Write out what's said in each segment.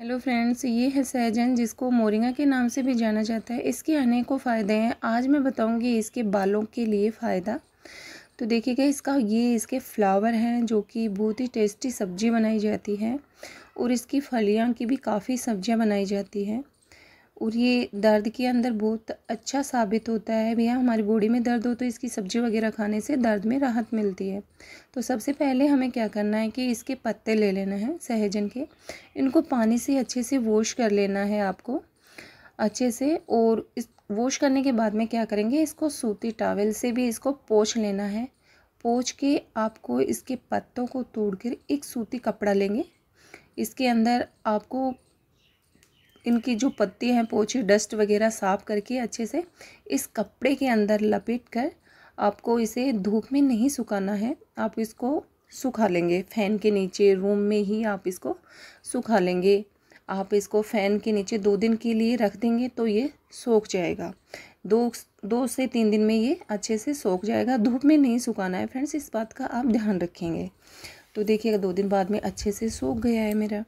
hello friends ये है सहजन जिसको मोरिंगा के नाम से भी जाना जाता है इसके अनेकों फ़ायदे हैं आज मैं बताऊंगी इसके बालों के लिए फ़ायदा तो देखिएगा इसका ये इसके फ्लावर हैं जो कि बहुत ही टेस्टी सब्जी बनाई जाती है और इसकी फलियाँ की भी काफ़ी सब्जियाँ बनाई जाती हैं और ये दर्द के अंदर बहुत अच्छा साबित होता है भैया हमारी बॉडी में दर्द हो तो इसकी सब्ज़ी वगैरह खाने से दर्द में राहत मिलती है तो सबसे पहले हमें क्या करना है कि इसके पत्ते ले लेना है सहजन के इनको पानी से अच्छे से वॉश कर लेना है आपको अच्छे से और इस वॉश करने के बाद में क्या करेंगे इसको सूती टावल से भी इसको पोछ लेना है पोछ के आपको इसके पत्तों को तोड़ एक सूती कपड़ा लेंगे इसके अंदर आपको इनकी जो पत्ती हैं पोछे डस्ट वगैरह साफ़ करके अच्छे से इस कपड़े के अंदर लपेट कर आपको इसे धूप में नहीं सुखाना है आप इसको सुखा लेंगे फ़ैन के नीचे रूम में ही आप इसको सुखा लेंगे आप इसको फ़ैन के नीचे दो दिन के लिए रख देंगे तो ये सोख जाएगा दो दो से तीन दिन में ये अच्छे से सोख जाएगा धूप में नहीं सुखाना है फ्रेंड्स इस बात का आप ध्यान रखेंगे तो देखिएगा दो दिन बाद में अच्छे से सूख गया है मेरा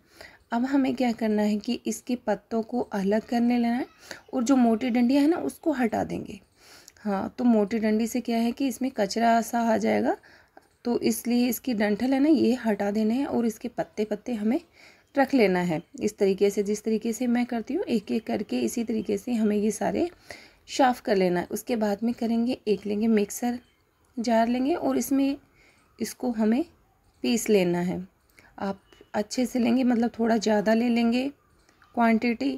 अब हमें क्या करना है कि इसके पत्तों को अलग करने लेना है और जो मोटी डंडियाँ हैं ना उसको हटा देंगे हाँ तो मोटी डंडी से क्या है कि इसमें कचरा सा आ जाएगा तो इसलिए इसकी डंठल है ना ये हटा देने हैं और इसके पत्ते पत्ते हमें रख लेना है इस तरीके से जिस तरीके से मैं करती हूँ एक एक करके इसी तरीके से हमें ये सारे साफ़ कर लेना है उसके बाद में करेंगे एक लेंगे मिक्सर जार लेंगे और इसमें इसको हमें पीस लेना है आप अच्छे से लेंगे मतलब थोड़ा ज़्यादा ले लेंगे क्वांटिटी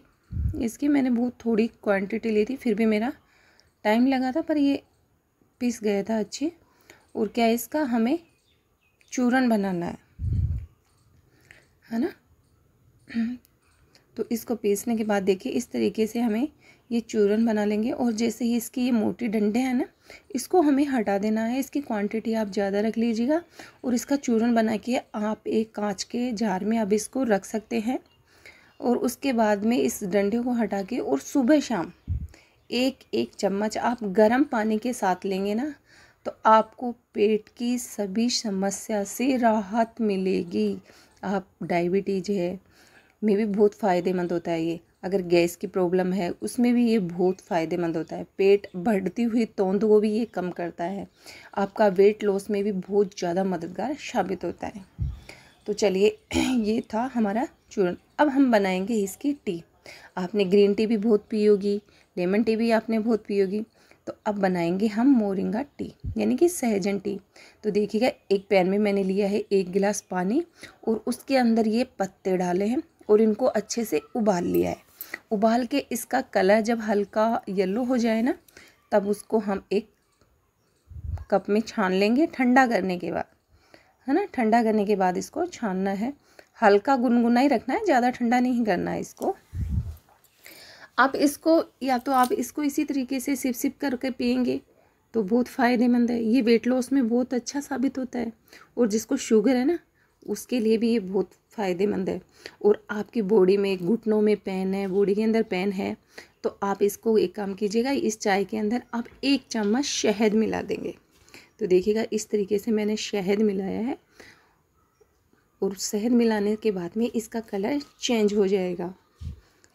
इसकी मैंने बहुत थोड़ी क्वांटिटी ली थी फिर भी मेरा टाइम लगा था पर ये पीस गया था अच्छे और क्या इसका हमें चूरन बनाना है है ना तो इसको पीसने के बाद देखिए इस तरीके से हमें ये चूरन बना लेंगे और जैसे ही इसकी ये मोटी डंडे हैं ना इसको हमें हटा देना है इसकी क्वांटिटी आप ज़्यादा रख लीजिएगा और इसका चूरन बना के आप एक कांच के जार में अब इसको रख सकते हैं और उसके बाद में इस डंडे को हटा के और सुबह शाम एक एक चम्मच आप गर्म पानी के साथ लेंगे ना तो आपको पेट की सभी समस्या से राहत मिलेगी आप डायबिटीज है मे भी बहुत फ़ायदेमंद होता है ये अगर गैस की प्रॉब्लम है उसमें भी ये बहुत फ़ायदेमंद होता है पेट बढ़ती हुई तोंद को भी ये कम करता है आपका वेट लॉस में भी बहुत ज़्यादा मददगार साबित होता है तो चलिए ये था हमारा चूर्ण अब हम बनाएंगे इसकी टी आपने ग्रीन टी भी बहुत पी होगी लेमन टी भी आपने बहुत पी होगी तो अब बनाएंगे हम मोरिंगा टी यानी कि सहजन टी तो देखिएगा एक पैन में मैंने लिया है एक गिलास पानी और उसके अंदर ये पत्ते डाले हैं और इनको अच्छे से उबाल लिया है उबाल के इसका कलर जब हल्का येलो हो जाए ना तब उसको हम एक कप में छान लेंगे ठंडा करने के बाद है ना ठंडा करने के बाद इसको छानना है हल्का गुनगुना ही रखना है ज़्यादा ठंडा नहीं करना है इसको आप इसको या तो आप इसको इसी तरीके से सिप सिप करके पियेंगे तो बहुत फ़ायदेमंद है ये वेट लॉस में बहुत अच्छा साबित होता है और जिसको शुगर है ना उसके लिए भी ये बहुत फ़ायदेमंद है और आपकी बॉडी में घुटनों में पेन है बॉडी के अंदर पेन है तो आप इसको एक काम कीजिएगा इस चाय के अंदर आप एक चम्मच शहद मिला देंगे तो देखिएगा इस तरीके से मैंने शहद मिलाया है और शहद मिलाने के बाद में इसका कलर चेंज हो जाएगा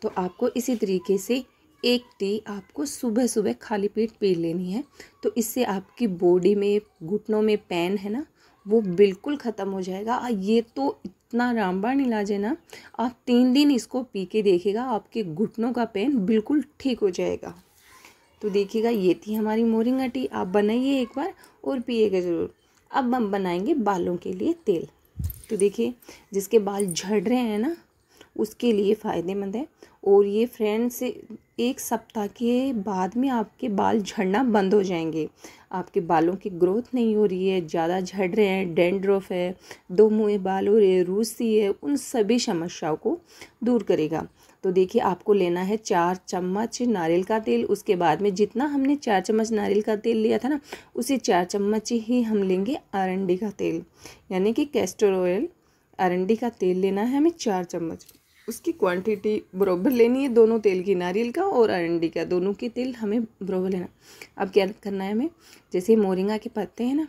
तो आपको इसी तरीके से एक टी आपको सुबह सुबह खाली पेट पी लेनी है तो इससे आपकी बॉडी में घुटनों में पेन है ना वो बिल्कुल ख़त्म हो जाएगा ये तो इतना रामबाण इलाज है ना आप तीन दिन इसको पी के देखिएगा आपके घुटनों का पेन बिल्कुल ठीक हो जाएगा तो देखिएगा ये थी हमारी मोरिंग टी आप बनाइए एक बार और पिएगा ज़रूर अब हम बनाएंगे बालों के लिए तेल तो देखिए जिसके बाल झड़ रहे हैं ना उसके लिए फ़ायदेमंद है और ये फ्रेंड्स एक सप्ताह के बाद में आपके बाल झड़ना बंद हो जाएंगे आपके बालों की ग्रोथ नहीं हो रही है ज़्यादा झड़ रहे हैं डेंड्रोफ है दो मुँह बाल हो रहे रूसी है उन सभी समस्याओं को दूर करेगा तो देखिए आपको लेना है चार चम्मच नारियल का तेल उसके बाद में जितना हमने चार चम्मच नारियल का तेल लिया था ना उसे चार चम्मच ही हम लेंगे अरंडी का तेल यानी कि कैस्टर ऑयल अरंडी का तेल लेना है हमें चार चम्मच उसकी क्वांटिटी बरोबर लेनी है दोनों तेल की नारियल का और अरंडी का दोनों के तेल हमें बरोबर लेना अब क्या करना है हमें जैसे मोरिंगा के पत्ते हैं ना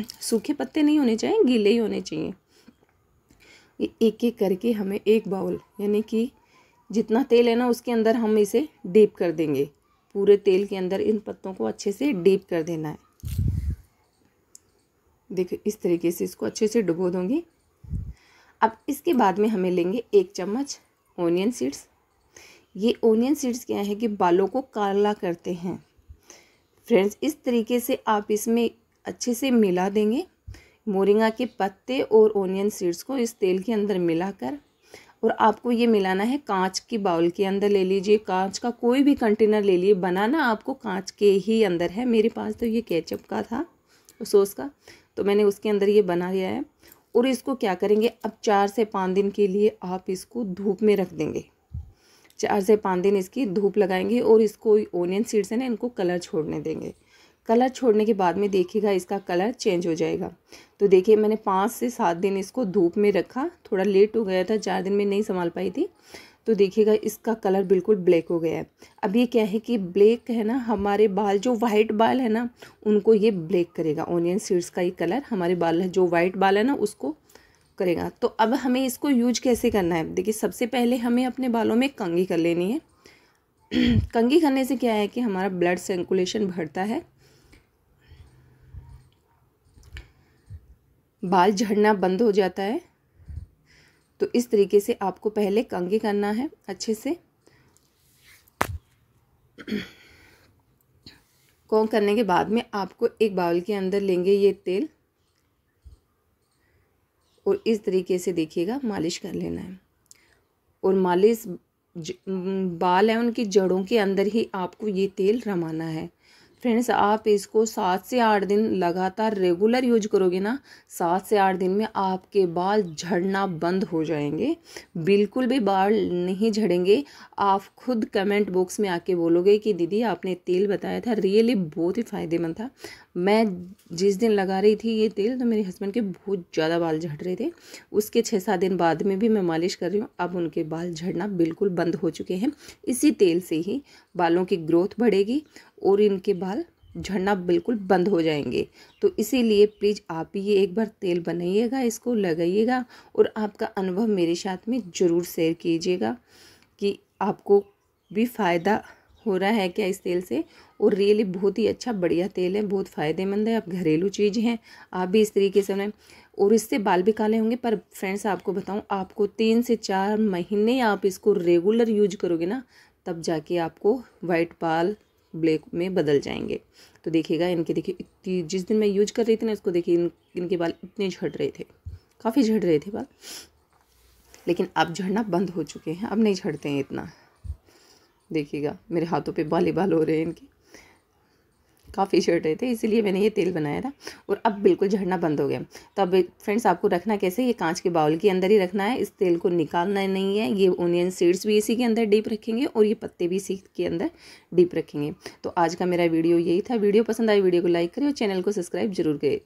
सूखे पत्ते नहीं होने चाहिए गीले ही होने चाहिए एक एक करके हमें एक बाउल यानी कि जितना तेल है ना उसके अंदर हम इसे डीप कर देंगे पूरे तेल के अंदर इन पत्तों को अच्छे से डीप कर देना है देखो इस तरीके से इसको अच्छे से डुबो दूँगी अब इसके बाद में हमें लेंगे एक चम्मच ओनियन सीड्स ये ओनियन सीड्स क्या है कि बालों को काला करते हैं फ्रेंड्स इस तरीके से आप इसमें अच्छे से मिला देंगे मोरिंगा के पत्ते और ओनियन सीड्स को इस तेल के अंदर मिलाकर और आपको ये मिलाना है कांच की बाउल के अंदर ले लीजिए कांच का कोई भी कंटेनर ले लिए बनाना आपको कांच के ही अंदर है मेरे पास तो ये केचप का था सॉस का तो मैंने उसके अंदर ये बना लिया है और इसको क्या करेंगे अब चार से पाँच दिन के लिए आप इसको धूप में रख देंगे चार से पाँच दिन इसकी धूप लगाएंगे और इसको ओनियन सीड्स हैं ना इनको कलर छोड़ने देंगे कलर छोड़ने के बाद में देखिएगा इसका कलर चेंज हो जाएगा तो देखिए मैंने पाँच से सात दिन इसको धूप में रखा थोड़ा लेट हो गया था चार दिन में नहीं संभाल पाई थी तो देखिएगा इसका कलर बिल्कुल ब्लैक हो गया है अब ये क्या है कि ब्लैक है ना हमारे बाल जो वाइट बाल है ना उनको ये ब्लैक करेगा ऑनियन सीड्स का ये कलर हमारे बाल है जो वाइट बाल है ना उसको करेगा तो अब हमें इसको यूज कैसे करना है देखिए सबसे पहले हमें अपने बालों में कंगी कर लेनी है कंगी करने से क्या है कि हमारा ब्लड सर्कुलेशन बढ़ता है बाल झड़ना बंद हो जाता है तो इस तरीके से आपको पहले कंघे करना है अच्छे से कौन करने के बाद में आपको एक बाउल के अंदर लेंगे ये तेल और इस तरीके से देखिएगा मालिश कर लेना है और मालिश बाल है उनकी जड़ों के अंदर ही आपको ये तेल रमाना है फ्रेंड्स आप इसको सात से आठ दिन लगातार रेगुलर यूज करोगे ना सात से आठ दिन में आपके बाल झड़ना बंद हो जाएंगे बिल्कुल भी बाल नहीं झड़ेंगे आप खुद कमेंट बॉक्स में आके बोलोगे कि दीदी आपने तेल बताया था रियली बहुत ही फ़ायदेमंद था मैं जिस दिन लगा रही थी ये तेल तो मेरे हस्बैंड के बहुत ज़्यादा बाल झड़ रहे थे उसके छः सात दिन बाद में भी मैं मालिश कर रही हूँ अब उनके बाल झड़ना बिल्कुल बंद हो चुके हैं इसी तेल से ही बालों की ग्रोथ बढ़ेगी और इनके बाल झड़ना बिल्कुल बंद हो जाएंगे तो इसीलिए प्लीज़ आप ये एक बार तेल बनाइएगा इसको लगाइएगा और आपका अनुभव मेरे साथ में ज़रूर शेयर कीजिएगा कि आपको भी फ़ायदा हो रहा है क्या इस तेल से और रियली बहुत ही अच्छा बढ़िया तेल है बहुत फ़ायदेमंद है आप घरेलू चीज़ हैं आप भी इस तरीके से उन्हें और इससे बाल भी काले होंगे पर फ्रेंड्स आपको बताऊं आपको तीन से चार महीने आप इसको रेगुलर यूज करोगे ना तब जाके आपको वाइट बाल ब्लैक में बदल जाएंगे तो देखिएगा इनके देखिए इतनी जिस दिन मैं यूज कर रही थी ना इसको देखिए इन इनके बाल इतने झड़ रहे थे काफ़ी झड़ रहे थे बाल लेकिन अब झड़ना बंद हो चुके हैं अब नहीं झड़ते हैं इतना देखिएगा मेरे हाथों पे बाली बाल हो रहे हैं इनके काफ़ी शर्ट रहे थे इसीलिए मैंने ये तेल बनाया था और अब बिल्कुल झड़ना बंद हो गया तो अब फ्रेंड्स आपको रखना कैसे ये कांच के बाउल के अंदर ही रखना है इस तेल को निकालना नहीं है ये ओनियन सीड्स भी इसी के अंदर डीप रखेंगे और ये पत्ते भी इसी के अंदर डीप रखेंगे तो आज का मेरा वीडियो यही था वीडियो पसंद आए वीडियो को लाइक करें और चैनल को सब्सक्राइब जरूर करें